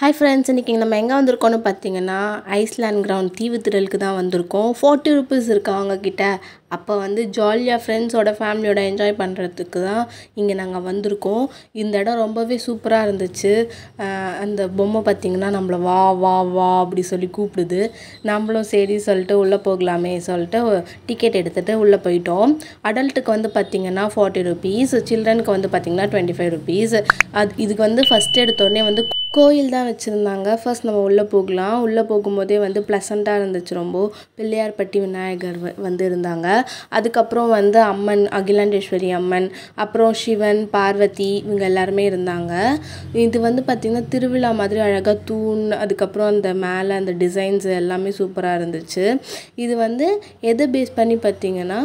hi friends இன்றைக்கி நம்ம எங்கே வந்திருக்கோன்னு பார்த்தீங்கன்னா ஐஸ்லாண்ட் கிரவுண்ட் தீவு திரலுக்கு தான் வந்திருக்கோம் ஃபோர்ட்டி ருபீஸ் இருக்கா அவங்கக்கிட்ட அப்போ வந்து ஜாலியாக ஃப்ரெண்ட்ஸோட ஃபேமிலியோட என்ஜாய் பண்ணுறதுக்கு தான் இங்கே நாங்கள் வந்திருக்கோம் இந்த இடம் ரொம்பவே சூப்பராக இருந்துச்சு அந்த பொம்மை பார்த்திங்கன்னா நம்மளை வா வா வா அப்படி சொல்லி கூப்பிடுது நம்மளும் சரி சொல்லிட்டு உள்ளே போகலாமே சொல்லிட்டு டிக்கெட் எடுத்துகிட்டு உள்ளே போயிட்டோம் அடல்ட்டுக்கு வந்து பார்த்திங்கன்னா ஃபார்ட்டி ருபீஸ் சில்ட்ரனுக்கு வந்து பார்த்திங்கன்னா டுவெண்ட்டி ஃபைவ் ருபீஸ் அது இதுக்கு வந்து ஃபஸ்ட் எடுத்தோடனே வந்து கோயில் தான் வச்சுருந்தாங்க ஃபர்ஸ்ட் நம்ம உள்ளே போகலாம் உள்ளே போகும்போதே வந்து ப்ளசண்ட்டாக இருந்துச்சு ரொம்ப பிள்ளையார்பட்டி விநாயகர் வந்து இருந்தாங்க அதுக்கப்புறம் வந்து அம்மன் அகிலாண்டேஸ்வரி அம்மன் அப்புறம் சிவன் பார்வதி இவங்க எல்லாருமே இருந்தாங்க இது வந்து பார்த்திங்கன்னா திருவிழா மாதிரி அழகாக தூண் அதுக்கப்புறம் அந்த மேலே அந்த டிசைன்ஸ் எல்லாமே சூப்பராக இருந்துச்சு இது வந்து எதை பேஸ் பண்ணி பார்த்திங்கன்னா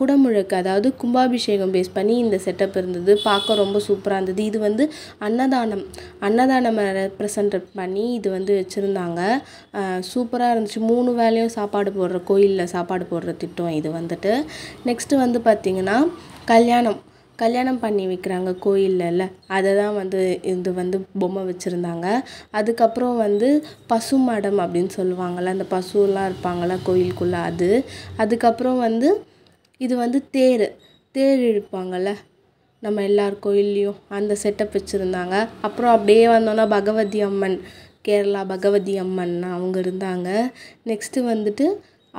குடமுழுக்கு அதாவது கும்பாபிஷேகம் பேஸ் பண்ணி இந்த செட்டப் இருந்தது பார்க்க ரொம்ப சூப்பராக இருந்தது இது வந்து அன்னதானம் அன்னதானம் ரெப்ரசன்ட் பண்ணி இது வந்து வச்சுருந்தாங்க சூப்பராக இருந்துச்சு மூணு வேலையும் சாப்பாடு போடுற கோயிலில் சாப்பாடு போடுற திட்டம் இது வந்துட்டு நெக்ஸ்ட்டு வந்து பார்த்திங்கன்னா கல்யாணம் கல்யாணம் பண்ணி வைக்கிறாங்க கோயிலில் அதை தான் வந்து இது வந்து பொம்மை வச்சுருந்தாங்க அதுக்கப்புறம் வந்து பசு மடம் அப்படின்னு சொல்லுவாங்கள்ல அந்த பசுலாம் இருப்பாங்கள்ல கோயிலுக்குள்ளே அது அதுக்கப்புறம் வந்து இது வந்து தேர் தேர் இழுப்பாங்கள்ல நம்ம எல்லார் கோயில்லேயும் அந்த செட்டப் வச்சுருந்தாங்க அப்புறம் அப்படியே வந்தோன்னா பகவதி அம்மன் கேரளா பகவதி அம்மன் அவங்க இருந்தாங்க நெக்ஸ்ட்டு வந்துட்டு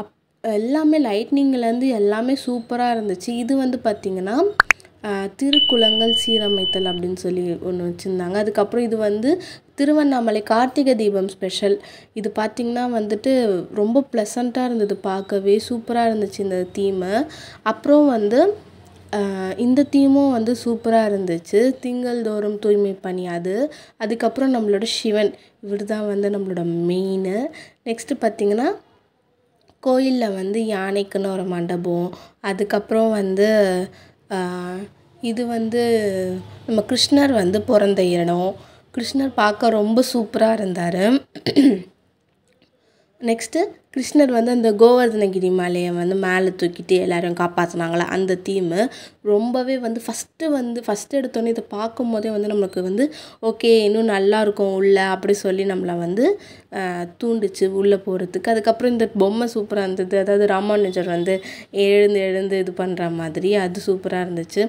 அப் எல்லாமே லைட்னிங்லேருந்து எல்லாமே சூப்பராக இருந்துச்சு இது வந்து பார்த்திங்கன்னா திருக்குளங்கள் சீரமைத்தல் அப்படின்னு சொல்லி ஒன்று வச்சுருந்தாங்க அதுக்கப்புறம் இது வந்து திருவண்ணாமலை கார்த்திகை தீபம் ஸ்பெஷல் இது பார்த்திங்கன்னா வந்துட்டு ரொம்ப ப்ளசண்ட்டாக இருந்தது பார்க்கவே சூப்பராக இருந்துச்சு இந்த தீமு அப்புறம் வந்து இந்த தீமும் வந்து சூப்பராக இருந்துச்சு திங்கள் தோறும் தூய்மை பணி அது அதுக்கப்புறம் நம்மளோட சிவன் இவர் தான் வந்து நம்மளோட மெயின் நெக்ஸ்ட்டு பார்த்திங்கன்னா கோயிலில் வந்து யானைக்குன்னு ஒரு மண்டபம் அதுக்கப்புறம் வந்து இது வந்து நம்ம கிருஷ்ணர் வந்து பிறந்த இடம் கிருஷ்ணர் பார்க்க ரொம்ப சூப்பராக இருந்தார் நெக்ஸ்ட்டு கிருஷ்ணர் வந்து அந்த கோவர்தனகிரி மலையை வந்து மேலே தூக்கிட்டு எல்லோரையும் காப்பாற்றினாங்களே அந்த தீமு ரொம்பவே வந்து ஃபஸ்ட்டு வந்து ஃபஸ்ட்டு எடுத்தோன்னே இதை பார்க்கும் போதே வந்து நம்மளுக்கு வந்து ஓகே இன்னும் நல்லாயிருக்கும் உள்ளே அப்படி சொல்லி நம்மளை வந்து தூண்டுச்சு உள்ளே போகிறதுக்கு அதுக்கப்புறம் இந்த பொம்மை சூப்பராக இருந்தது அதாவது ராமானுஜர் வந்து எழுந்து எழுந்து இது பண்ணுற மாதிரி அது சூப்பராக இருந்துச்சு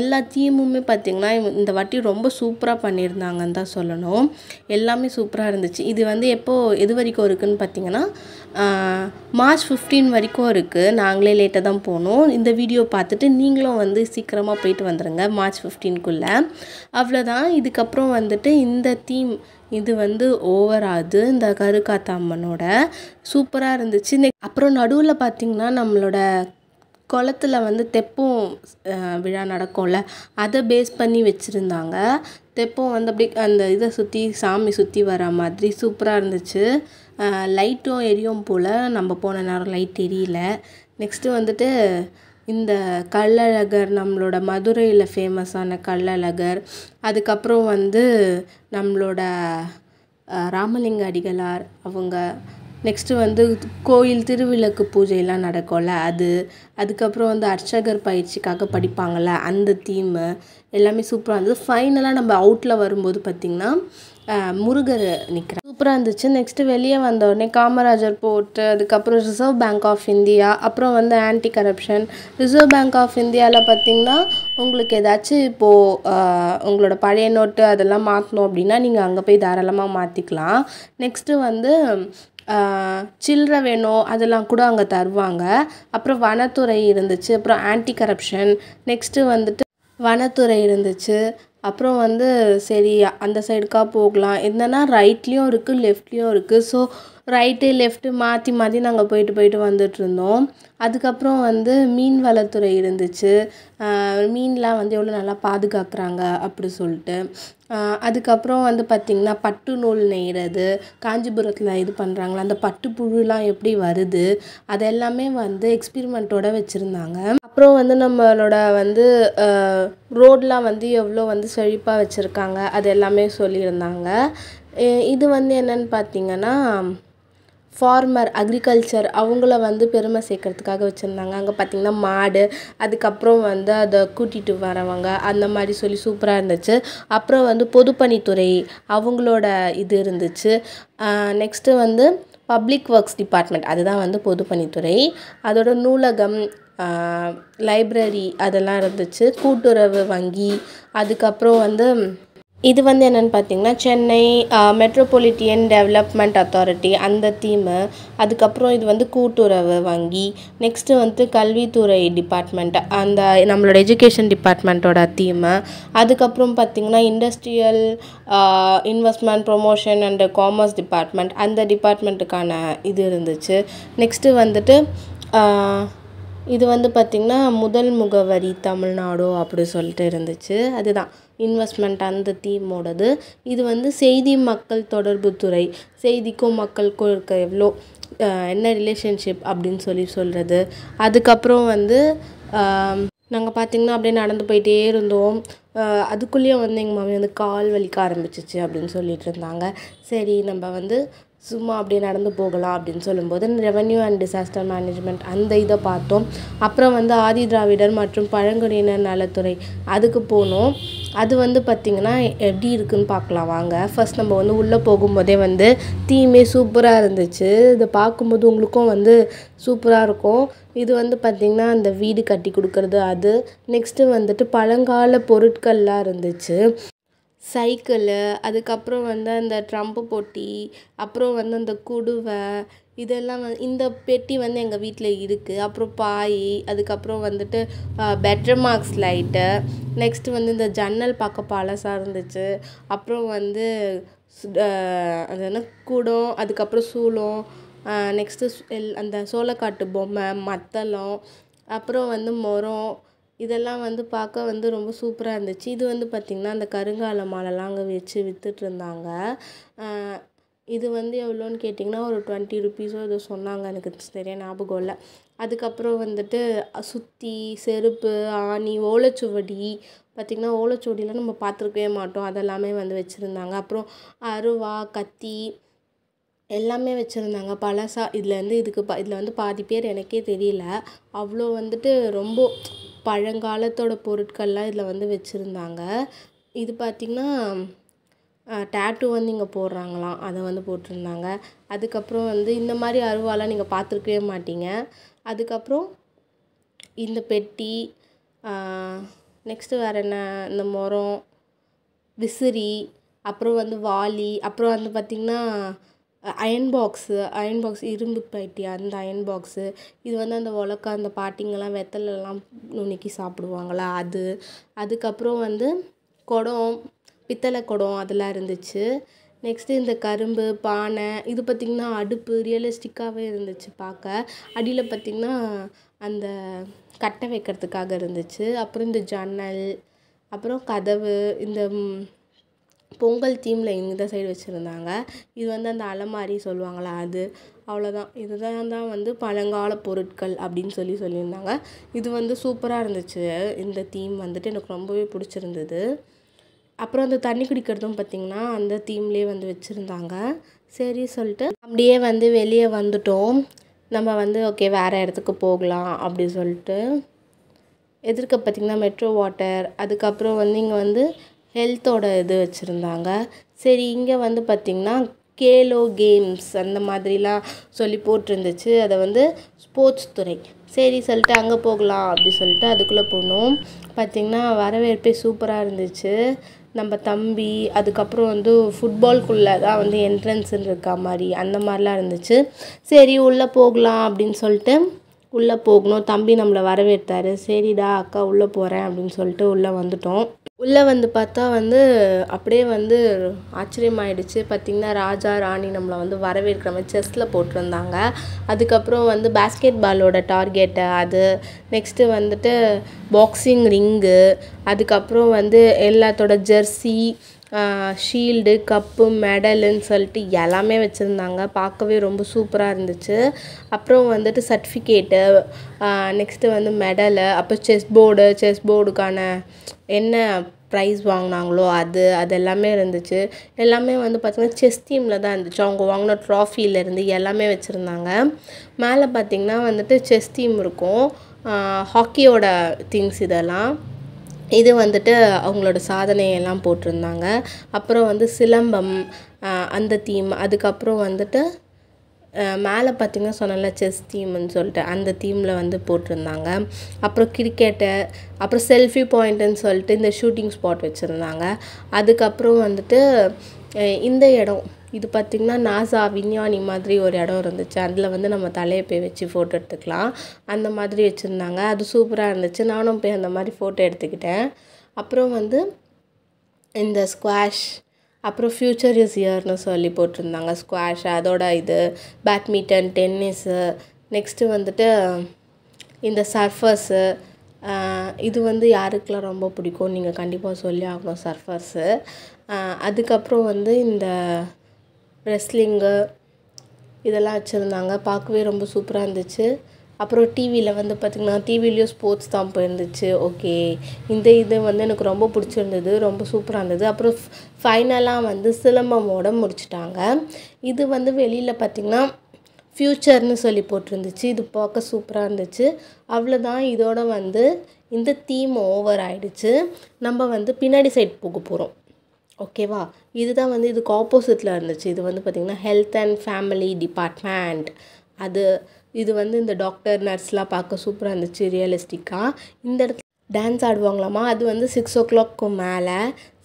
எல்லா தீமுமே பார்த்திங்கன்னா இந்த வாட்டி ரொம்ப சூப்பராக பண்ணியிருந்தாங்கன்னு தான் சொல்லணும் எல்லாமே சூப்பராக இருந்துச்சு இது வந்து எப்போது எது வரைக்கும் இருக்குதுன்னு பார்த்திங்கன்னா மார்ச் ஃபிஃப்டீன் வரைக்கும் இருக்குது நாங்களே லேட்டாக தான் போனோம் இந்த வீடியோ பார்த்துட்டு நீங்களும் வந்து சீக்கிரமாக போயிட்டு வந்துடுங்க மார்ச் ஃபிஃப்டீன்குள்ளே அவ்வளோதான் இதுக்கப்புறம் வந்துட்டு இந்த தீம் இது வந்து ஓவர் ஆகுது இந்த கருக்காத்தாம்மனோட சூப்பராக இருந்துச்சு அப்புறம் நடுவில் பார்த்திங்கன்னா நம்மளோட குளத்தில் வந்து தெப்பம் விழா நடக்கும்ல அதை பேஸ் பண்ணி வச்சுருந்தாங்க தெப்பம் வந்து அப்படியே அந்த இதை சுற்றி சாமி சுற்றி வர மாதிரி சூப்பராக இருந்துச்சு லைட்டும் எரியும் போல் நம்ம போன நேரம் லைட் எரியல நெக்ஸ்ட்டு வந்துட்டு இந்த கள்ளழகர் நம்மளோட மதுரையில் ஃபேமஸான கள்ளழகர் அதுக்கப்புறம் வந்து நம்மளோட ராமலிங்க அடிகளார் அவங்க நெக்ஸ்ட்டு வந்து கோயில் திருவிளக்கு பூஜையெல்லாம் நடக்கும்ல அது அதுக்கப்புறம் வந்து அர்ச்சகர் பயிற்சிக்காக படிப்பாங்கள்ல அந்த தீமு எல்லாமே சூப்பராக இருந்தது ஃபைனலாக நம்ம அவுட்டில் வரும்போது பார்த்திங்கன்னா முருகர் நிற்கிறேன் சூப்பராக இருந்துச்சு நெக்ஸ்ட்டு வெளியே உடனே காமராஜர் போர்ட்டு அதுக்கப்புறம் ரிசர்வ் பேங்க் ஆஃப் இந்தியா அப்புறம் வந்து anti corruption Reserve Bank of இந்தியாவில் பார்த்திங்கன்னா உங்களுக்கு ஏதாச்சும் இப்போது உங்களோட பழைய நோட்டு அதெல்லாம் மாற்றணும் அப்படின்னா நீங்கள் அங்கே போய் தாராளமாக மாற்றிக்கலாம் நெக்ஸ்ட்டு வந்து சில்லறை வேணும் அதெல்லாம் கூட அங்கே தருவாங்க அப்புறம் வனத்துறை இருந்துச்சு அப்புறம் ஆன்டி கரப்ஷன் நெக்ஸ்ட்டு வந்துட்டு வனத்துறை இருந்துச்சு அப்புறம் வந்து சரி அந்த சைடுக்கா போகலாம் என்னென்னா ரைட்லேயும் இருக்குது லெஃப்ட்லேயும் இருக்குது ஸோ ரைட்டு லெஃப்ட்டு மாற்றி மாற்றி நாங்கள் போயிட்டு போய்ட்டு வந்துட்டுருந்தோம் அதுக்கப்புறம் வந்து மீன் வளத்துறை இருந்துச்சு மீன்லாம் வந்து எவ்வளோ நல்லா பாதுகாக்கிறாங்க அப்படி சொல்லிட்டு அதுக்கப்புறம் வந்து பார்த்திங்கன்னா பட்டு நூல் நெய்கிறது காஞ்சிபுரத்தில் இது பண்ணுறாங்களா அந்த பட்டு புழுலாம் எப்படி வருது அதெல்லாமே வந்து எக்ஸ்பிரிமெண்ட்டோடு வச்சுருந்தாங்க அப்புறம் வந்து நம்மளோட வந்து ரோடெலாம் வந்து எவ்வளோ வந்து செழிப்பாக வச்சுருக்காங்க அது எல்லாமே சொல்லியிருந்தாங்க இது வந்து என்னென்னு பார்த்திங்கன்னா ஃபார்மர் அக்ரிகல்ச்சர் அவங்கள வந்து பெருமை சேர்க்கறதுக்காக வச்சுருந்தாங்க அங்கே பார்த்திங்கன்னா மாடு அதுக்கப்புறம் வந்து அதை கூட்டிகிட்டு வரவங்க அந்த மாதிரி சொல்லி சூப்பராக இருந்துச்சு அப்புறம் வந்து பொதுப்பணித்துறை அவங்களோட இது இருந்துச்சு நெக்ஸ்ட்டு வந்து பப்ளிக் ஒர்க்ஸ் டிபார்ட்மெண்ட் அதுதான் வந்து பொதுப்பணித்துறை அதோட நூலகம் லைப்ரரி அதெல்லாம் இருந்துச்சு கூட்டுறவு வங்கி அதுக்கப்புறம் வந்து இது வந்து என்னென்னு பார்த்தீங்கன்னா சென்னை மெட்ரோபொலிட்டியன் டெவலப்மெண்ட் அத்தாரிட்டி அந்த தீமு அதுக்கப்புறம் இது வந்து கூட்டுறவு வங்கி நெக்ஸ்ட்டு வந்து கல்வித்துறை டிபார்ட்மெண்ட் அந்த நம்மளோட எஜுகேஷன் டிபார்ட்மெண்ட்டோட தீமு அதுக்கப்புறம் பார்த்திங்கன்னா Industrial Investment Promotion and Commerce Department அந்த டிபார்ட்மெண்ட்டுக்கான இது இருந்துச்சு நெக்ஸ்ட்டு வந்துட்டு இது வந்து பார்த்திங்கன்னா முதல் முகவரி தமிழ்நாடு அப்படி சொல்லிட்டு இருந்துச்சு அதுதான் இன்வெஸ்ட்மெண்ட் அந்த தீமோடது இது வந்து செய்தி மக்கள் தொடர்பு துறை செய்திக்கும் மக்களுக்கும் இருக்க எவ்வளோ என்ன ரிலேஷன்ஷிப் அப்படின்னு சொல்லி சொல்கிறது அதுக்கப்புறம் வந்து நாங்கள் பார்த்திங்கன்னா அப்படியே நடந்து போயிட்டே இருந்தோம் அதுக்குள்ளேயே வந்து எங்கள் மாமி வந்து கால் வலிக்க ஆரம்பிச்சிச்சு அப்படின்னு சொல்லிட்டு இருந்தாங்க சரி நம்ம வந்து சும்மா அப்படியே நடந்து போகலாம் அப்படின்னு சொல்லும்போது ரெவன்யூ அண்ட் டிசாஸ்டர் மேனேஜ்மெண்ட் அந்த இதை பார்த்தோம் அப்புறம் வந்து ஆதி திராவிடர் மற்றும் பழங்குடியினர் நலத்துறை அதுக்கு போனோம் அது வந்து பார்த்திங்கன்னா எப்படி இருக்குதுன்னு பார்க்கலாம் வாங்க ஃபஸ்ட் நம்ம வந்து உள்ளே போகும்போதே வந்து தீமே சூப்பராக இருந்துச்சு இதை பார்க்கும்போது உங்களுக்கும் வந்து சூப்பராக இருக்கும் இது வந்து பார்த்திங்கன்னா அந்த வீடு கட்டி கொடுக்குறது அது நெக்ஸ்ட்டு வந்துட்டு பழங்கால பொருட்கள்லாம் இருந்துச்சு சைக்கிளு அதுக்கப்புறம் வந்து அந்த ட்ரம்ப்பு போட்டி அப்புறம் வந்து அந்த குடுவை இதெல்லாம் வந் இந்த பெட்டி வந்து எங்கள் வீட்டில் இருக்குது அப்புறம் பாய் அதுக்கப்புறம் வந்துட்டு பெட்டர் மார்க்ஸ் லைட்டு நெக்ஸ்ட்டு வந்து இந்த ஜன்னல் பார்க்க பழசாக இருந்துச்சு அப்புறம் வந்து அது என்ன கூடம் அதுக்கப்புறம் சூளம் நெக்ஸ்ட்டு எல் அந்த சோளக்காட்டு பொம்மை மத்தளம் அப்புறம் வந்து மரம் இதெல்லாம் வந்து பார்க்க வந்து ரொம்ப சூப்பராக இருந்துச்சு இது வந்து பார்த்திங்கன்னா அந்த கருங்கால மாலைலாம் அங்கே வச்சு விற்றுட்ருந்தாங்க இது வந்து எவ்வளோன்னு கேட்டிங்கன்னா ஒரு டுவெண்ட்டி ருப்பீஸோ ஏதோ சொன்னாங்க எனக்கு சரியாக ஞாபகம் இல்லை அதுக்கப்புறம் வந்துட்டு சுத்தி செருப்பு ஆணி ஓலைச்சுவடி பார்த்திங்கன்னா ஓலைச்சுவடிலாம் நம்ம பார்த்துருக்கவே மாட்டோம் அதெல்லாமே வந்து வச்சுருந்தாங்க அப்புறம் அருவா கத்தி எல்லாமே வச்சுருந்தாங்க பழசாக இதில் வந்து இதுக்கு ப இதில் வந்து பாதி பேர் எனக்கே தெரியல அவ்வளோ வந்துட்டு ரொம்ப பழங்காலத்தோட பொருட்கள்லாம் இதில் வந்து வச்சுருந்தாங்க இது பார்த்திங்கன்னா டேட்டூ வந்து இங்கே போடுறாங்களாம் அதை வந்து போட்டிருந்தாங்க அதுக்கப்புறம் வந்து இந்த மாதிரி அருவாலாம் நீங்கள் பார்த்துருக்கவே மாட்டீங்க அதுக்கப்புறம் இந்த பெட்டி நெக்ஸ்ட்டு வேறு என்ன இந்த முரம் விசிறி அப்புறம் வந்து வாளி அப்புறம் வந்து பார்த்திங்கன்னா அயன் பாக்ஸு அயன் பாக்ஸ் இரும்பு பெட்டி அந்த அயன் பாக்ஸு இது வந்து அந்த உலக்க அந்த பாட்டிங்கெல்லாம் வெத்தலெல்லாம் நுணுக்கி சாப்பிடுவாங்களா அது அதுக்கப்புறம் வந்து குடம் பித்தளை குடம் அதெல்லாம் இருந்துச்சு நெக்ஸ்ட்டு இந்த கரும்பு பானை இது பார்த்திங்கன்னா அடுப்பு ரியலிஸ்டிக்காகவே இருந்துச்சு பார்க்க அடியில் பார்த்திங்கன்னா அந்த கட்டை வைக்கிறதுக்காக இருந்துச்சு அப்புறம் இந்த ஜன்னல் அப்புறம் கதவு இந்த பொங்கல் தீமில் இந்த சைடு வச்சுருந்தாங்க இது வந்து அந்த அலமாரி சொல்லுவாங்களா அது அவ்வளோதான் இதுதான் தான் வந்து பழங்கால பொருட்கள் அப்படின்னு சொல்லி சொல்லியிருந்தாங்க இது வந்து சூப்பராக இருந்துச்சு இந்த தீம் வந்துட்டு எனக்கு ரொம்பவே பிடிச்சிருந்தது அப்புறம் அந்த தண்ணி குடிக்கிறதும் பார்த்திங்கன்னா அந்த தீம்லேயே வந்து வச்சுருந்தாங்க சரி சொல்லிட்டு அப்படியே வந்து வெளியே வந்துட்டோம் நம்ம வந்து ஓகே வேறு இடத்துக்கு போகலாம் அப்படி சொல்லிட்டு எதிர்க்க பார்த்திங்கன்னா மெட்ரோ வாட்டர் அதுக்கப்புறம் வந்து இங்கே வந்து ஹெல்த்தோட இது வச்சுருந்தாங்க சரி இங்கே வந்து பார்த்திங்கன்னா கேலோ கேம்ஸ் அந்த மாதிரிலாம் சொல்லி போட்டிருந்துச்சு அதை வந்து ஸ்போர்ட்ஸ் துறை சரி சொல்லிட்டு அங்கே போகலாம் அப்படி சொல்லிட்டு அதுக்குள்ளே போனோம் பார்த்திங்கன்னா வரவேற்பே சூப்பராக இருந்துச்சு நம்ம தம்பி அதுக்கப்புறம் வந்து ஃபுட்பால்குள்ளே தான் வந்து என்ட்ரன்ஸுன்னு இருக்கா மாதிரி அந்த மாதிரிலாம் இருந்துச்சு சரி உள்ளே போகலாம் அப்படின்னு சொல்லிட்டு உள்ளே போகணும் தம்பி நம்மளை வரவேற்றார் சரிடா அக்கா உள்ளே போகிறேன் அப்படின்னு சொல்லிட்டு உள்ளே வந்துட்டோம் உள்ளே வந்து பார்த்தா வந்து அப்படியே வந்து ஆச்சரியமாயிடுச்சு பார்த்திங்கன்னா ராஜா ராணி நம்மளை வந்து வரவேற்கிற மாதிரி செஸ்ஸில் போட்டிருந்தாங்க அதுக்கப்புறம் வந்து பேஸ்கெட் பாலோட டார்கெட்டு அது நெக்ஸ்ட்டு வந்துட்டு பாக்ஸிங் ரிங்கு அதுக்கப்புறம் வந்து எல்லாத்தோட ஜெர்சி ஷீல்டு கப்பு மெடலுன்னு சொல்லிட்டு எல்லாமே வச்சுருந்தாங்க பார்க்கவே ரொம்ப சூப்பராக இருந்துச்சு அப்புறம் வந்துட்டு சர்டிஃபிகேட்டு நெக்ஸ்ட்டு வந்து மெடலு அப்புறம் செஸ் போர்டு செஸ் போர்டுக்கான என்ன ப்ரைஸ் வாங்கினாங்களோ அது அது எல்லாமே இருந்துச்சு எல்லாமே வந்து பார்த்திங்கன்னா செஸ் தீமில் தான் இருந்துச்சு அவங்க வாங்கின ட்ராஃபிலேருந்து எல்லாமே வச்சுருந்தாங்க மேலே பார்த்திங்கன்னா வந்துட்டு செஸ் தீம் இருக்கும் ஹாக்கியோட திங்ஸ் இதெல்லாம் இது வந்துட்டு அவங்களோட சாதனையெல்லாம் போட்டிருந்தாங்க அப்புறம் வந்து சிலம்பம் அந்த தீம் அதுக்கப்புறம் வந்துட்டு மேலே பார்த்திங்கன்னா சொன்னேன்ல செஸ் தீம்னு சொல்லிட்டு அந்த தீமில் வந்து போட்டிருந்தாங்க அப்புறம் கிரிக்கெட்டு அப்புறம் செல்ஃபி பாயிண்ட்டுன்னு சொல்லிட்டு இந்த ஷூட்டிங் ஸ்பாட் வச்சுருந்தாங்க அதுக்கப்புறம் வந்துட்டு இந்த இடம் இது பார்த்திங்கன்னா நாசா விஞ்ஞானி மாதிரி ஒரு இடம் இருந்துச்சு அதில் வந்து நம்ம தலையை போய் வச்சு ஃபோட்டோ எடுத்துக்கலாம் அந்த மாதிரி வச்சுருந்தாங்க அது சூப்பராக இருந்துச்சு நானும் போய் அந்த மாதிரி ஃபோட்டோ எடுத்துக்கிட்டேன் அப்புறம் வந்து இந்த ஸ்குவாஷ் அப்புறம் ஃப்யூச்சர் இஸ் இயர்னு சொல்லி போட்டிருந்தாங்க ஸ்குவாஷ் அதோட இது பேட்மிட்டன் டென்னிஸ்ஸு நெக்ஸ்ட்டு வந்துட்டு இந்த சர்ஃபர்ஸு இது வந்து யாருக்கெலாம் ரொம்ப பிடிக்கும் நீங்கள் கண்டிப்பாக சொல்லி ஆகணும் சர்ஃபர்ஸு அதுக்கப்புறம் வந்து இந்த ரெஸ்லிங்கு இதெல்லாம் வச்சுருந்தாங்க பார்க்கவே ரொம்ப சூப்பராக இருந்துச்சு அப்புறம் டிவியில் வந்து பார்த்திங்கன்னா டிவிலேயும் ஸ்போர்ட்ஸ் தான் போயிருந்துச்சு ஓகே இந்த இது வந்து எனக்கு ரொம்ப பிடிச்சிருந்தது ரொம்ப சூப்பராக இருந்தது அப்புறம் ஃபைனலாக வந்து சிலம்பமோட முடிச்சிட்டாங்க இது வந்து வெளியில் பார்த்திங்கன்னா ஃப்யூச்சர்னு சொல்லி போட்டிருந்துச்சு இது பார்க்க சூப்பராக இருந்துச்சு அவ்வளோதான் இதோட வந்து இந்த தீம் ஓவர் ஆயிடுச்சு நம்ம வந்து பின்னாடி சைட் போக போகிறோம் ஓகேவா இதுதான் வந்து இதுக்கு ஆப்போசிட்டில் இருந்துச்சு இது வந்து பார்த்திங்கன்னா ஹெல்த் அண்ட் ஃபேமிலி டிபார்ட்மெண்ட் அது இது வந்து இந்த டாக்டர் நர்ஸ்லாம் பார்க்க சூப்பராக இருந்துச்சு ரியலிஸ்டிக்காக இந்த இடத்துல டான்ஸ் ஆடுவாங்களாமா அது வந்து சிக்ஸ் ஓ கிளாக்கு மேலே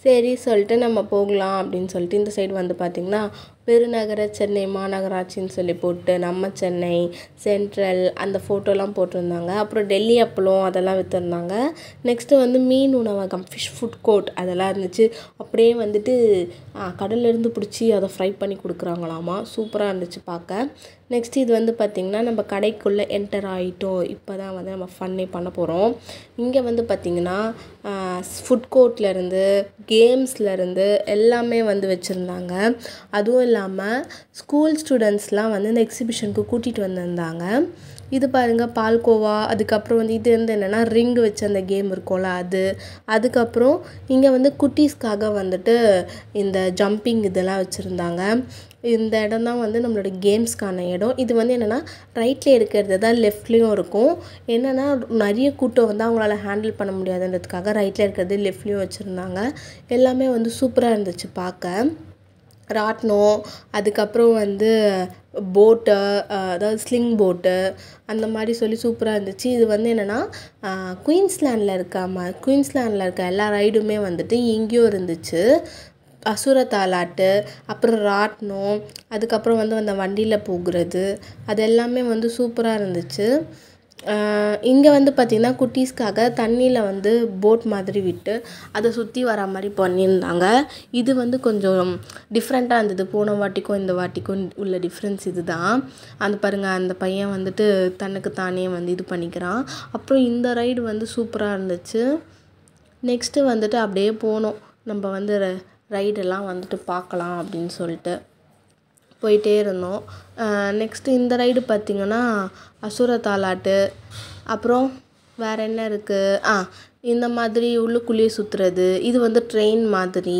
சரி சொல்லிட்டு நம்ம போகலாம் அப்படின்னு சொல்லிட்டு இந்த சைடு வந்து பார்த்திங்கன்னா பெருநகர சென்னை மாநகராட்சின்னு சொல்லி போட்டு நம்ம சென்னை சென்ட்ரல் அந்த ஃபோட்டோலாம் போட்டிருந்தாங்க அப்புறம் டெல்லி அப்பளம் அதெல்லாம் விற்றுருந்தாங்க நெக்ஸ்ட்டு வந்து மீன் உணவகம் ஃபிஷ் ஃபுட் கோர்ட் அதெல்லாம் இருந்துச்சு அப்படியே வந்துட்டு கடல்லேருந்து பிடிச்சி அதை ஃப்ரை பண்ணி கொடுக்குறாங்களாமா சூப்பராக இருந்துச்சு பார்க்க நெக்ஸ்ட் இது வந்து பார்த்திங்கன்னா நம்ம கடைக்குள்ளே என்டர் ஆகிட்டோம் இப்போ தான் வந்து நம்ம ஃபன்னே பண்ண போகிறோம் இங்கே வந்து பார்த்திங்கன்னா ஃபுட் கோர்ட்லேருந்து கேம்ஸ்லேருந்து எல்லாமே வந்து வச்சுருந்தாங்க அதுவும் இல்லாமல் ஸ்கூல் ஸ்டூடெண்ட்ஸ்லாம் வந்து இந்த எக்ஸிபிஷனுக்கு கூட்டிகிட்டு வந்திருந்தாங்க இது பாருங்கள் பால்கோவா அதுக்கப்புறம் வந்து இது வந்து என்னென்னா ரிங் வச்சு அந்த கேம் இருக்கும்ல அது அதுக்கப்புறம் இங்கே வந்து குட்டீஸ்க்காக வந்துட்டு இந்த ஜம்பிங் இதெல்லாம் வச்சுருந்தாங்க இந்த இடம் தான் வந்து நம்மளோட கேம்ஸ்க்கான இடம் இது வந்து என்னென்னா ரைட்டில் இருக்கிறது தான் லெஃப்ட்லேயும் இருக்கும் என்னென்னா நிறைய கூட்டம் வந்து அவங்களால ஹேண்டில் பண்ண முடியாதுன்றதுக்காக ரைட்டில் இருக்கிறது லெஃப்ட்லேயும் வச்சுருந்தாங்க எல்லாமே வந்து சூப்பராக இருந்துச்சு பார்க்க ராட்னோ அதுக்கப்புறம் வந்து போட்டு அதாவது ஸ்லிங் போட்டு அந்த மாதிரி சொல்லி சூப்பராக இருந்துச்சு இது வந்து என்னென்னா குயின்ஸ்லேண்டில் இருக்க மா குயின்ஸ்லேண்டில் இருக்க எல்லா ரைடுமே வந்துட்டு இங்கேயும் இருந்துச்சு அசுரத்தாலாட்டு அப்புறம் ராட்னோ அதுக்கப்புறம் வந்து அந்த வண்டியில் போகிறது அது எல்லாமே வந்து சூப்பராக இருந்துச்சு இங்கே வந்து பார்த்திங்கன்னா குட்டீஸ்க்காக தண்ணியில் வந்து போட் மாதிரி விட்டு அதை சுற்றி வர மாதிரி பண்ணியிருந்தாங்க இது வந்து கொஞ்சம் டிஃப்ரெண்ட்டாக இருந்தது போன வாட்டிக்கும் இந்த வாட்டிக்கும் உள்ள டிஃப்ரென்ஸ் இது தான் அந்த பாருங்கள் அந்த பையன் வந்துட்டு தன்னுக்கு தானே வந்து இது பண்ணிக்கிறான் அப்புறம் இந்த ரைடு வந்து சூப்பராக இருந்துச்சு நெக்ஸ்ட்டு வந்துட்டு அப்படியே போனோம் நம்ம வந்து ரைடெல்லாம் வந்துட்டு பார்க்கலாம் அப்படின்னு சொல்லிட்டு போயிட்டே இருந்தோம் நெக்ஸ்ட்டு இந்த ரைடு பார்த்திங்கன்னா அசுர தாலாட்டு அப்புறம் வேறு என்ன இருக்குது ஆ இந்த மாதிரி உள்ளுக்குள்ளேயே சுற்றுறது இது வந்து ட்ரெயின் மாதிரி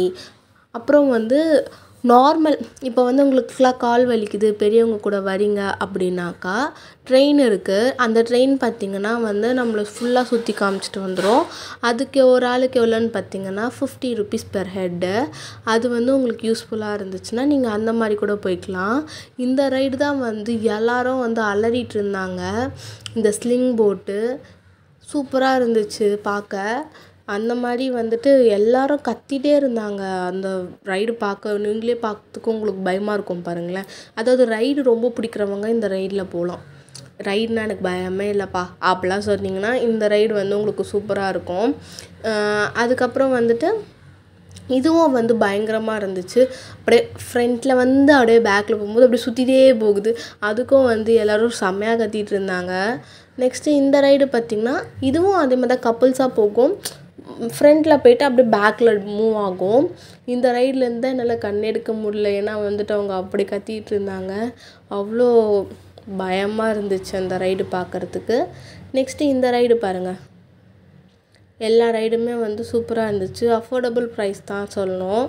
அப்புறம் வந்து நார்மல் இப்போ வந்து உங்களுக்குலாம் கால் வலிக்குது பெரியவங்க கூட வரீங்க அப்படின்னாக்கா ட்ரெயின் இருக்குது அந்த ட்ரெயின் பார்த்திங்கன்னா வந்து நம்மளை ஃபுல்லாக சுற்றி காமிச்சிட்டு வந்துடும் அதுக்கு ஒரு ஆளுக்கு எவ்வளோன்னு பார்த்திங்கன்னா ஃபிஃப்டி ருபீஸ் பெர் ஹெட்டு அது வந்து உங்களுக்கு யூஸ்ஃபுல்லாக இருந்துச்சுன்னா நீங்கள் அந்த மாதிரி கூட போய்க்கலாம் இந்த ரைடு தான் வந்து எல்லோரும் வந்து அலறிட்டு இருந்தாங்க இந்த ஸ்லிங் போட்டு சூப்பராக இருந்துச்சு பார்க்க அந்த மாதிரி வந்துட்டு எல்லாரும் கத்திகிட்டே இருந்தாங்க அந்த ரைடு பார்க்க நீங்களே பார்க்கறதுக்கும் உங்களுக்கு பயமாக இருக்கும் பாருங்களேன் அதாவது ரைடு ரொம்ப பிடிக்கிறவங்க இந்த ரைடில் போகலாம் ரைடுனால் எனக்கு பயமே இல்லைப்பா அப்படிலாம் சொன்னிங்கன்னா இந்த ரைடு வந்து உங்களுக்கு சூப்பராக இருக்கும் அதுக்கப்புறம் வந்துட்டு இதுவும் வந்து பயங்கரமாக இருந்துச்சு அப்படியே ஃப்ரண்ட்டில் வந்து அப்படியே பேக்கில் போகும்போது அப்படியே சுற்றிட்டே போகுது அதுக்கும் வந்து எல்லோரும் செம்மையாக கத்திகிட்டு இருந்தாங்க நெக்ஸ்ட்டு இந்த ரைடு பார்த்திங்கன்னா இதுவும் அதே மாதிரி தான் கப்புள்ஸாக போகும் ஃப்ரண்ட்டில் போயிட்டு அப்படியே பேக்கில் மூவ் ஆகும் இந்த ரைட்லேருந்து தான் என்னால் கண் எடுக்க முடியல ஏன்னா வந்துட்டு அவங்க அப்படி கத்திகிட்டு இருந்தாங்க அவ்வளோ பயமாக இருந்துச்சு அந்த ரைடு பார்க்குறதுக்கு நெக்ஸ்ட்டு இந்த ரைடு பாருங்கள் எல்லா ரைடுமே வந்து சூப்பராக இருந்துச்சு அஃபோர்டபுள் ப்ரைஸ் தான் சொல்லணும்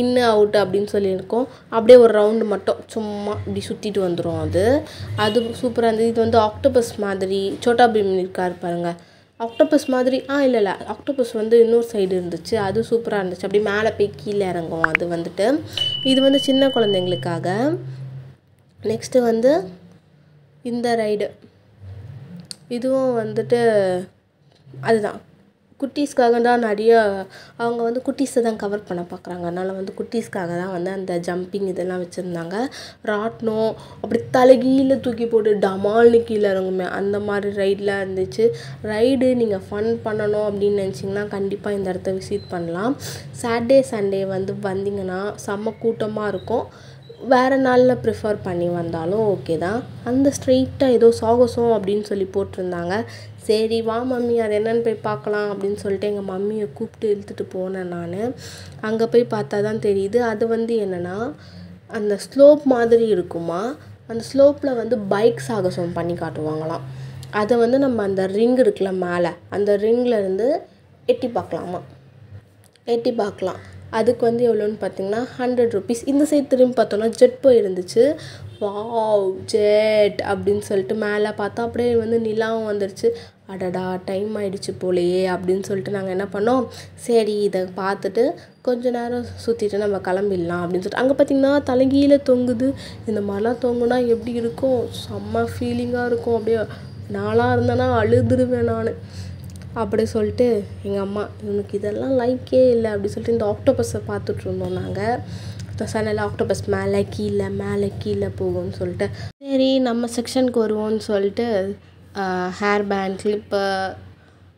இன்னு அவுட் அப்படின்னு சொல்லியிருக்கோம் அப்படியே ஒரு ரவுண்டு மட்டும் சும்மா இப்படி சுற்றிட்டு வந்துடும் அது அது சூப்பராக இருந்தது இது வந்து ஆக்டோபஸ் மாதிரி சோட்டா பீம் இருக்கார் பாருங்கள் ஆக்டோபஸ் மாதிரி ஆ இல்லை இல்லை ஆக்டோபஸ் வந்து இன்னொரு சைடு இருந்துச்சு அது சூப்பராக இருந்துச்சு அப்படி மேலே போய் கீழே இறங்கும் அது வந்துட்டு இது வந்து சின்ன குழந்தைங்களுக்காக நெக்ஸ்ட்டு வந்து இந்த ரைடு இதுவும் வந்துட்டு அதுதான் குட்டீஸ்க்காக தான் நிறைய அவங்க வந்து குட்டீஸை தான் கவர் பண்ண பார்க்குறாங்க அதனால் வந்து குட்டீஸ்க்காக தான் வந்து அந்த ஜம்பிங் இதெல்லாம் வச்சுருந்தாங்க ராட்டினம் அப்படி தலைகீழ தூக்கி போட்டு டமால்னு கீழே இறங்குமே அந்த மாதிரி ரைடெலாம் இருந்துச்சு ரைடு நீங்கள் ஃபன் பண்ணணும் அப்படின்னு நினச்சிங்கன்னா கண்டிப்பாக இந்த இடத்த விசிட் பண்ணலாம் சாட்டர்டே சண்டே வந்து வந்தீங்கன்னா செம்ம கூட்டமாக இருக்கும் வேறு நாளில் ப்ரிஃபர் பண்ணி வந்தாலும் ஓகே தான் அந்த ஸ்ட்ரெயிட்டாக ஏதோ சாகசம் அப்படின்னு சொல்லி போட்டிருந்தாங்க சரி வா மம்மி அது என்னென்னு போய் பார்க்கலாம் அப்படின்னு சொல்லிட்டு எங்கள் மம்மியை கூப்பிட்டு இழுத்துட்டு போனேன் நான் அங்கே போய் பார்த்தா தான் தெரியுது அது வந்து என்னென்னா அந்த ஸ்லோப் மாதிரி இருக்குமா அந்த ஸ்லோப்பில் வந்து பைக் சாகசம் பண்ணி காட்டுவாங்களாம் அதை வந்து நம்ம அந்த ரிங் இருக்குல்ல மேலே அந்த ரிங்கில் இருந்து எட்டி பார்க்கலாமா எட்டி பார்க்கலாம் அதுக்கு வந்து எவ்வளோன்னு பார்த்தீங்கன்னா ஹண்ட்ரட் ருபீஸ் இந்த சைடு திரும்பி பார்த்தோன்னா ஜெட் போய் இருந்துச்சு வாவ் ஜெட் அப்படின்னு சொல்லிட்டு மேலே பார்த்தா அப்படியே வந்து நிலாவும் வந்துருச்சு அடடா டைம் ஆகிடுச்சு போலையே அப்படின்னு சொல்லிட்டு நாங்கள் என்ன பண்ணோம் சரி இதை பார்த்துட்டு கொஞ்ச நேரம் சுற்றிட்டு நம்ம கிளம்பிடலாம் அப்படின்னு சொல்லிட்டு அங்கே பார்த்திங்கன்னா தலைகீழே தொங்குது இந்த மாதிரிலாம் தொங்குனா எப்படி இருக்கும் செம்ம ஃபீலிங்காக இருக்கும் அப்படியே நாளாக இருந்தேன்னா அழுதுருவேன் நான் அப்படி சொல்லிட்டு எங்கள் அம்மா இவனுக்கு இதெல்லாம் லைக்கே இல்லை அப்படி சொல்லிட்டு இந்த ஆக்டோபஸை பார்த்துட்ருந்தோம் நாங்கள் சனலில் ஆக்டோபஸ் மேலே கீழே மேலே கீழே போகும்னு சொல்லிட்டு சரி நம்ம செக்ஷனுக்கு வருவோம்னு சொல்லிட்டு ஹேர் பேண்ட் கிளிப்பு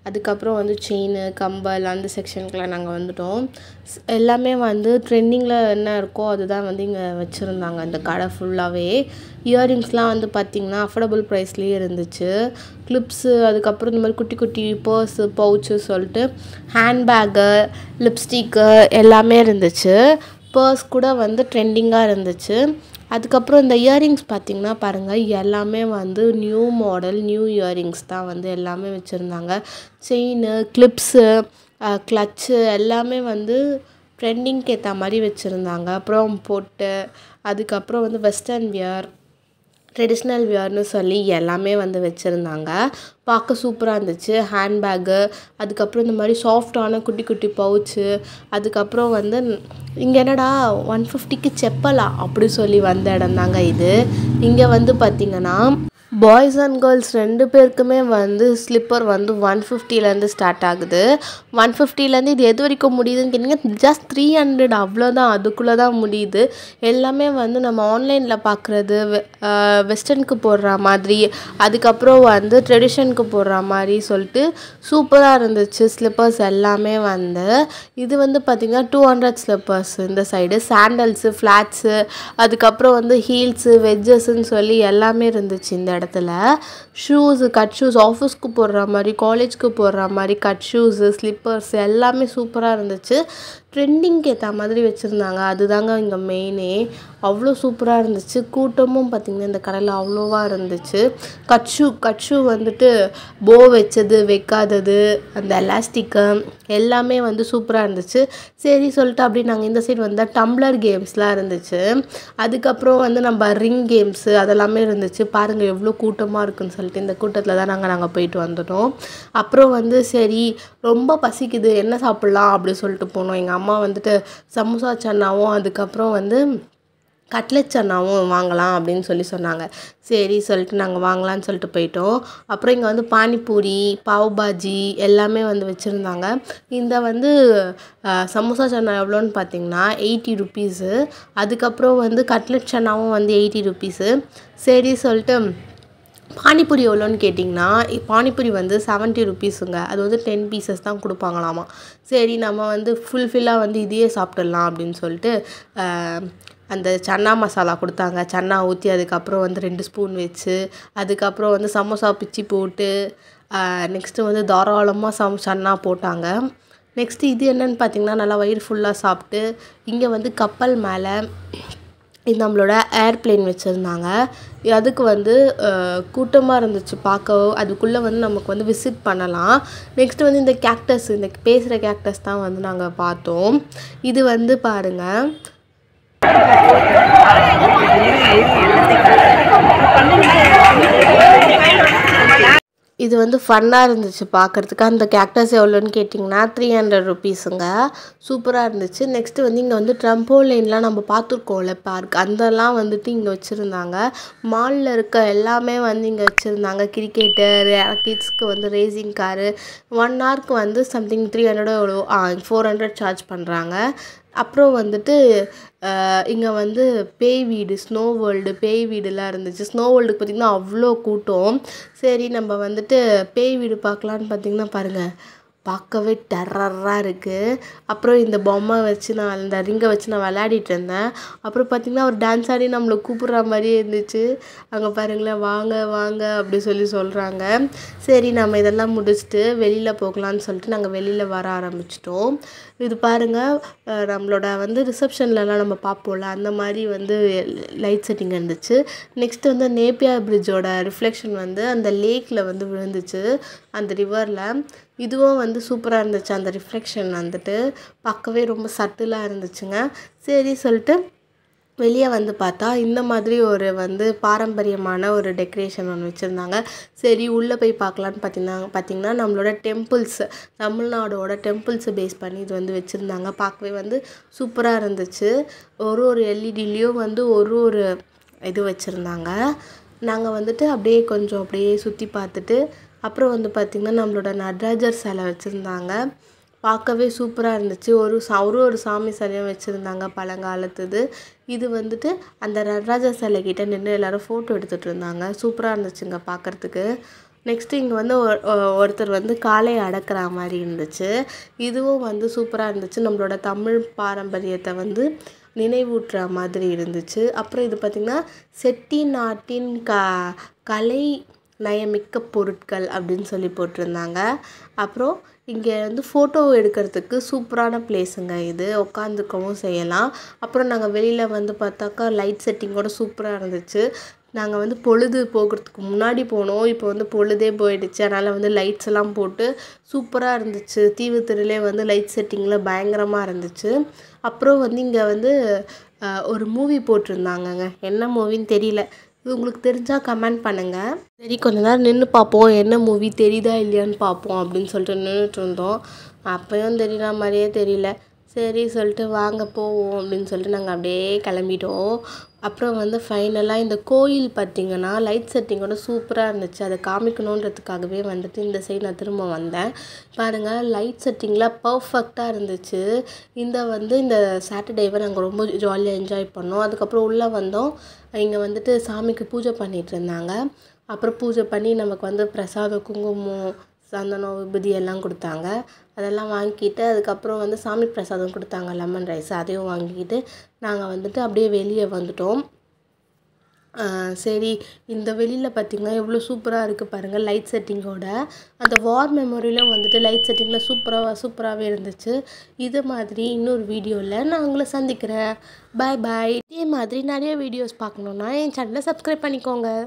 அதுக்கப்புறம் வந்து செயின் கம்பல் அந்த செக்ஷனுக்குலாம் நாங்கள் வந்துவிட்டோம் எல்லாமே வந்து ட்ரெண்டிங்கில் என்ன இருக்கோ அதுதான் வந்து இங்கே வச்சுருந்தாங்க இந்த கடை ஃபுல்லாகவே இயரிங்ஸ்லாம் வந்து பார்த்திங்கன்னா அஃபோர்டபுள் ப்ரைஸ்லேயே இருந்துச்சு கிளிப்ஸு அதுக்கப்புறம் இந்த மாதிரி குட்டி குட்டி பர்ஸு பவுச்சு சொல்லிட்டு ஹேண்ட்பேக்கு லிப்ஸ்டிக்கு எல்லாமே இருந்துச்சு பர்ஸ் கூட வந்து ட்ரெண்டிங்காக இருந்துச்சு அதுக்கப்புறம் இந்த இயரிங்ஸ் பார்த்திங்கன்னா பாருங்கள் எல்லாமே வந்து நியூ மாடல் நியூ இயரிங்ஸ் தான் வந்து எல்லாமே வச்சுருந்தாங்க செயின் கிளிப்ஸு கிளச்சு எல்லாமே வந்து ட்ரெண்டிங்க்கு ஏற்ற மாதிரி வச்சுருந்தாங்க அப்புறம் பொட்டு அதுக்கப்புறம் வந்து வெஸ்டர்ன் வியர் ட்ரெடிஷ்னல் வியர்னு சொல்லி எல்லாமே வந்து வச்சுருந்தாங்க பார்க்க சூப்பராக இருந்துச்சு ஹேண்ட் பேக்கு அதுக்கப்புறம் இந்த மாதிரி சாஃப்டான குட்டி குட்டி பவுச்சு அதுக்கப்புறம் வந்து இங்கே என்னடா ஒன் ஃபிஃப்டிக்கு செப்பலா அப்படி சொல்லி வந்த இடம் தாங்க இது இங்கே வந்து பார்த்திங்கன்னா பாய்ஸ் அண்ட் கேர்ள்ஸ் ரெண்டு பேருக்குமே வந்து ஸ்லிப்பர் வந்து ஒன் ஃபிஃப்டிலேருந்து ஸ்டார்ட் ஆகுது ஒன் ஃபிஃப்டிலேருந்து இது எது வரைக்கும் முடியுதுன்னு கேட்டிங்கன்னா ஜஸ்ட் த்ரீ ஹண்ட்ரட் அவ்வளோதான் அதுக்குள்ளே தான் முடியுது எல்லாமே வந்து நம்ம ஆன்லைனில் பார்க்குறது வெஸ்டர்னுக்கு போடுற மாதிரி அதுக்கப்புறம் வந்து ட்ரெடிஷனுக்கு போடுற மாதிரி சொல்லிட்டு சூப்பராக இருந்துச்சு ஸ்லிப்பர்ஸ் எல்லாமே வந்து இது வந்து பார்த்திங்கன்னா டூ ஹண்ட்ரட் ஸ்லிப்பர்ஸ் இந்த சைடு சாண்டல்ஸு ஃப்ளாட்ஸு அதுக்கப்புறம் வந்து ஹீல்ஸு வெஜ்ஜஸ்ன்னு சொல்லி எல்லாமே இருந்துச்சு இந்த இடத்துல இடத்துல ஷூஸு கட் ஷூஸ் ஆஃபீஸ்க்கு போடுற மாதிரி காலேஜ்க்கு போடுற மாதிரி கட் ஷூஸு ஸ்லிப்பர்ஸ் எல்லாமே சூப்பராக இருந்துச்சு ட்ரெண்டிங்க்கு ஏற்ற மாதிரி வச்சுருந்தாங்க அதுதாங்க இங்கே மெயினே அவ்வளோ சூப்பராக இருந்துச்சு கூட்டமும் பார்த்திங்கன்னா இந்த கடையில் அவ்வளோவா இருந்துச்சு கச்சு கச்சு வந்துட்டு போ வச்சது வைக்காதது அந்த எலாஸ்டிக்கு எல்லாமே வந்து சூப்பராக இருந்துச்சு சரி சொல்லிட்டு அப்படி நாங்கள் இந்த சைடு வந்தால் டம்ளர் கேம்ஸ்லாம் இருந்துச்சு அதுக்கப்புறம் வந்து நம்ம ரிங் கேம்ஸு அதெல்லாமே இருந்துச்சு பாருங்கள் எவ்வளோ கூட்டமாக இருக்குன்னு சொல்லிட்டு இந்த கூட்டத்தில் தான் நாங்கள் நாங்கள் போயிட்டு வந்துட்டோம் அப்புறம் வந்து சரி ரொம்ப பசிக்குது என்ன சாப்பிட்லாம் அப்படின்னு சொல்லிட்டு போனோம் எங்கள் அம்மா அம்மா வந்துட்டு சமோசா சன்னாவும் அதுக்கப்புறம் வந்து கட்லெட் சன்னாவும் வாங்கலாம் அப்படின்னு சொல்லி சொன்னாங்க சரி சொல்லிட்டு நாங்கள் வாங்கலாம்னு சொல்லிட்டு போயிட்டோம் அப்புறம் இங்கே வந்து பானிபூரி பாவ் பாஜி எல்லாமே வந்து வச்சுருந்தாங்க இந்த வந்து சமோசா சன்னா எவ்வளோன்னு பார்த்தீங்கன்னா எயிட்டி ருப்பீஸு அதுக்கப்புறம் வந்து கட்லெட் சன்னாவும் வந்து எயிட்டி ருப்பீஸு சரி சொல்லிட்டு பானிபூரி எவ்வளோன்னு கேட்டிங்கன்னா பானிபூரி வந்து செவன்ட்டி ருபீஸுங்க அது வந்து டென் பீசஸ் தான் கொடுப்பாங்களாமா சரி நம்ம வந்து ஃபுல்ஃபில்லாக வந்து இதையே சாப்பிட்டுடலாம் அப்படின்னு சொல்லிட்டு அந்த சன்னா மசாலா கொடுத்தாங்க சன்னா ஊற்றி அதுக்கப்புறம் வந்து ரெண்டு ஸ்பூன் வச்சு அதுக்கப்புறம் வந்து சமோசா பிச்சு போட்டு நெக்ஸ்ட்டு வந்து தாராளமாக சம் சன்னா போட்டாங்க நெக்ஸ்ட்டு இது என்னென்னு பார்த்திங்கன்னா நல்லா வயிறு ஃபுல்லாக சாப்பிட்டு இங்கே வந்து கப்பல் மேலே நம்மளோட ஏர்பிளேன் வச்சுருந்தாங்க அதுக்கு வந்து கூட்டமாக இருந்துச்சு பார்க்க அதுக்குள்ளே வந்து நமக்கு வந்து விசிட் பண்ணலாம் நெக்ஸ்ட்டு வந்து இந்த கேக்டஸ் இந்த பேசுகிற கேக்டஸ் தான் வந்து நாங்கள் பார்த்தோம் இது வந்து பாருங்கள் இது வந்து ஃபன்னாக இருந்துச்சு பார்க்குறதுக்கு அந்த கேக்டஸ் எவ்வளோன்னு கேட்டிங்கன்னா த்ரீ ஹண்ட்ரட் ருபீஸுங்க சூப்பராக இருந்துச்சு நெக்ஸ்ட்டு வந்து இங்கே வந்து லைன்லாம் நம்ம பார்த்துருக்கோம்ல பார்க் அந்தெல்லாம் வந்துட்டு இங்கே வச்சுருந்தாங்க மாலில் இருக்க எல்லாமே வந்து இங்கே வச்சுருந்தாங்க கிரிக்கெட்டு கிட்ஸ்க்கு வந்து ரேசிங் காரு ஒன் ஹவருக்கு வந்து சம்திங் த்ரீ ஹண்ட்ரடோ எவ்வளோ ஃபோர் ஹண்ட்ரட் சார்ஜ் பண்ணுறாங்க அப்புறம் வந்துட்டு இங்கே வந்து பேய் வீடு ஸ்னோ வேர்ல்டு பேய் வீடுலாம் இருந்துச்சு ஸ்னோ வேர்ல்டுக்கு பார்த்திங்கன்னா அவ்வளோ கூட்டம் சரி நம்ம வந்துட்டு பேய் வீடு பார்க்கலான்னு பார்த்திங்கன்னா பாருங்கள் பார்க்கவே டெரராக இருக்குது அப்புறம் இந்த பொம்மை வச்சு நான் இந்த ரிங்கை வச்சு நான் விளையாடிட்டு இருந்தேன் அப்புறம் பார்த்திங்கன்னா அவர் டான்ஸ் ஆடி நம்மளை கூப்பிட்ற மாதிரியே இருந்துச்சு அங்கே பாருங்களேன் வாங்க வாங்க அப்படி சொல்லி சொல்கிறாங்க சரி நம்ம இதெல்லாம் முடிச்சுட்டு வெளியில் போகலான்னு சொல்லிட்டு நாங்கள் வெளியில் வர ஆரம்பிச்சிட்டோம் இது பாருங்கள் நம்மளோட வந்து ரிசப்ஷன்லலாம் நம்ம பார்ப்போம்ல அந்த மாதிரி வந்து லைட் செட்டிங் இருந்துச்சு நெக்ஸ்ட் வந்து நேப்பியா பிரிட்ஜோட ரிஃப்ளெக்ஷன் வந்து அந்த லேக்கில் வந்து விழுந்துச்சு அந்த ரிவரில் இதுவும் வந்து சூப்பராக இருந்துச்சு அந்த ரிஃப்ளெக்ஷன் வந்துட்டு பார்க்கவே ரொம்ப சட்டிலாக இருந்துச்சுங்க சரி சொல்லிட்டு வெளியே வந்து பார்த்தா இந்த மாதிரி ஒரு வந்து பாரம்பரியமான ஒரு டெக்கரேஷன் ஒன்று வச்சுருந்தாங்க சரி உள்ளே போய் பார்க்கலான்னு பார்த்தீங்கன்னா பார்த்திங்கன்னா நம்மளோட டெம்பிள்ஸ் தமிழ்நாடோட டெம்பிள்ஸை பேஸ் பண்ணி இது வந்து வச்சுருந்தாங்க பார்க்கவே வந்து சூப்பராக இருந்துச்சு ஒரு ஒரு எல்இடிலேயும் வந்து ஒரு ஒரு இது வச்சுருந்தாங்க நாங்கள் வந்துட்டு அப்படியே கொஞ்சம் அப்படியே சுற்றி பார்த்துட்டு அப்புறம் வந்து பார்த்திங்கன்னா நம்மளோட நடராஜர் சிலை வச்சுருந்தாங்க பார்க்கவே சூப்பராக இருந்துச்சு ஒரு ச ஒரு ஒரு சாமி சிலையும் வச்சுருந்தாங்க பழங்காலத்துது இது வந்துட்டு அந்த நடராஜர் கிட்டே நின்று எல்லோரும் ஃபோட்டோ எடுத்துகிட்டு இருந்தாங்க சூப்பராக இருந்துச்சுங்க பார்க்குறதுக்கு நெக்ஸ்ட்டு இங்கே வந்து ஒருத்தர் வந்து காலையை அடக்கிற மாதிரி இருந்துச்சு இதுவும் வந்து சூப்பராக இருந்துச்சு நம்மளோட தமிழ் பாரம்பரியத்தை வந்து நினைவூட்டுற மாதிரி இருந்துச்சு அப்புறம் இது பார்த்திங்கன்னா செட்டி நாட்டின் க கலை நயமிக்க பொருட்கள் அப்படின்னு சொல்லி போட்டிருந்தாங்க அப்புறம் இங்கே வந்து ஃபோட்டோ எடுக்கிறதுக்கு சூப்பரான பிளேஸுங்க இது உட்காந்துக்கவும் செய்யலாம் அப்புறம் நாங்கள் வெளியில் வந்து பார்த்தாக்கா லைட் செட்டிங்கோட சூப்பராக இருந்துச்சு நாங்கள் வந்து பொழுது போகிறதுக்கு முன்னாடி போனோம் இப்போ வந்து பொழுதே போயிடுச்சு அதனால் வந்து லைட்ஸ் எல்லாம் போட்டு சூப்பராக இருந்துச்சு தீவு தீவுத்திரிலே வந்து லைட் செட்டிங்கில் பயங்கரமாக இருந்துச்சு அப்புறம் வந்து இங்கே வந்து ஒரு மூவி போட்டிருந்தாங்கங்க என்ன மூவின்னு தெரியல இது உங்களுக்கு தெரிஞ்சால் கமெண்ட் பண்ணுங்கள் சரி கொஞ்ச நேரம் நின்று பார்ப்போம் என்ன மூவி தெரியுதா இல்லையான்னு பார்ப்போம் அப்படின்னு சொல்லிட்டு நின்றுட்டு இருந்தோம் அப்போயும் தெரியல மாதிரியே தெரியல சரி சொல்லிட்டு வாங்க போவோம் அப்படின்னு சொல்லிட்டு நாங்கள் அப்படியே கிளம்பிட்டோம் அப்புறம் வந்து ஃபைனலாக இந்த கோயில் பார்த்திங்கன்னா லைட் செட்டிங்கோட சூப்பராக இருந்துச்சு அதை காமிக்கணுன்றதுக்காகவே வந்துட்டு இந்த சைடு நான் திரும்ப வந்தேன் பாருங்கள் லைட் செட்டிங்லாம் பர்ஃபெக்டாக இருந்துச்சு இந்த வந்து இந்த சாட்டர்டேவை நாங்கள் ரொம்ப ஜாலியாக என்ஜாய் பண்ணோம் அதுக்கப்புறம் உள்ளே வந்தோம் இங்கே வந்துட்டு சாமிக்கு பூஜை பண்ணிகிட்டு இருந்தாங்க அப்புறம் பூஜை பண்ணி நமக்கு வந்து பிரசாதம் குங்குமம் சந்தனம் விபதி எல்லாம் கொடுத்தாங்க அதெல்லாம் வாங்கிக்கிட்டு அதுக்கப்புறம் வந்து சாமி பிரசாதம் கொடுத்தாங்க லெமன் ரைஸ் அதையும் வாங்கிக்கிட்டு நாங்கள் வந்துட்டு அப்படியே வெளியே வந்துவிட்டோம் சரி இந்த வெளியில் பார்த்திங்கன்னா எவ்வளோ சூப்பராக இருக்குது பாருங்கள் லைட் செட்டிங்கோட அந்த வார் மெமோரியில் வந்துட்டு லைட் செட்டிங்கில் சூப்பராக சூப்பராகவே இருந்துச்சு இது மாதிரி இன்னொரு வீடியோவில் நான் உங்களை சந்திக்கிறேன் பாய் பாய் இதே மாதிரி நிறைய வீடியோஸ் பார்க்கணுன்னா என் சேனலை சப்ஸ்கிரைப் பண்ணிக்கோங்க